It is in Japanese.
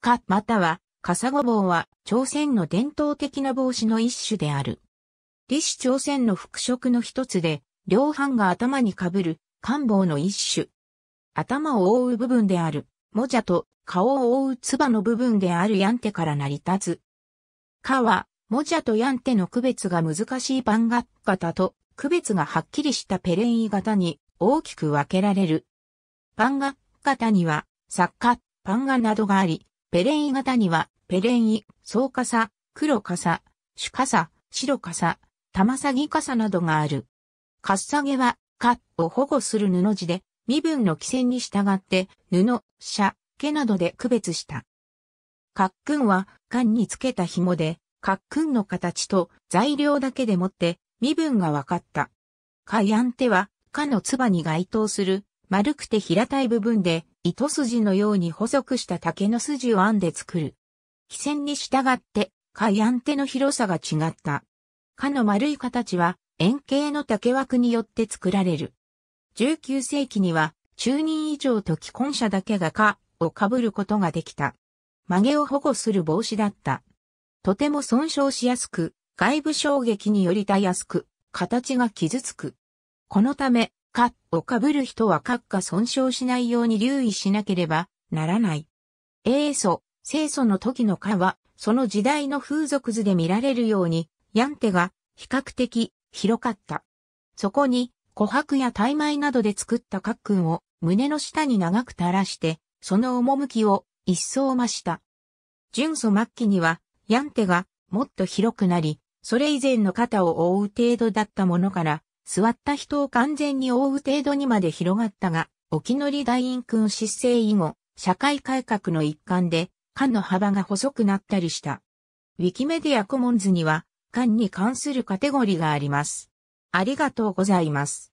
かまたは、笠ごぼうは朝鮮の伝統的な帽子の一種である。李氏朝鮮の服飾の一つで、両半が頭にかぶる官帽の一種。頭を覆う部分である、もじゃと顔を覆うつばの部分であるヤンテから成り立つ。かは、もじゃとヤンテの区別が難しいパンガッ型と、区別がはっきりしたペレンイ型に大きく分けられる。パンガッ型には、作家、パンガなどがあり、ペレイ型には、ペレイ、草傘、黒傘、主傘、白傘、玉下ぎ傘などがある。かっさげは、かを保護する布地で、身分の規制に従って、布、ャ、毛などで区別した。かっくんは、缶につけた紐で、かっくんの形と材料だけでもって、身分が分かった。かやんては、かのつばに該当する丸くて平たい部分で、糸筋のように細くした竹の筋を編んで作る。飛線に従って、貝ん手の広さが違った。かの丸い形は、円形の竹枠によって作られる。19世紀には、中人以上と既婚者だけがかを被ることができた。曲げを保護する帽子だった。とても損傷しやすく、外部衝撃によりたやすく、形が傷つく。このため、かをかぶる人はッカ損傷しないように留意しなければならない。英祖、清祖の時のかは、その時代の風俗図で見られるように、ヤンテが比較的広かった。そこに、琥珀や大米などで作ったカックンを胸の下に長く垂らして、その趣を一層増した。純祖末期には、ヤンテがもっと広くなり、それ以前の肩を覆う程度だったものから、座った人を完全に覆う程度にまで広がったが、沖乗大院君失政以後、社会改革の一環で、間の幅が細くなったりした。ウィキメディアコモンズには、間に関するカテゴリーがあります。ありがとうございます。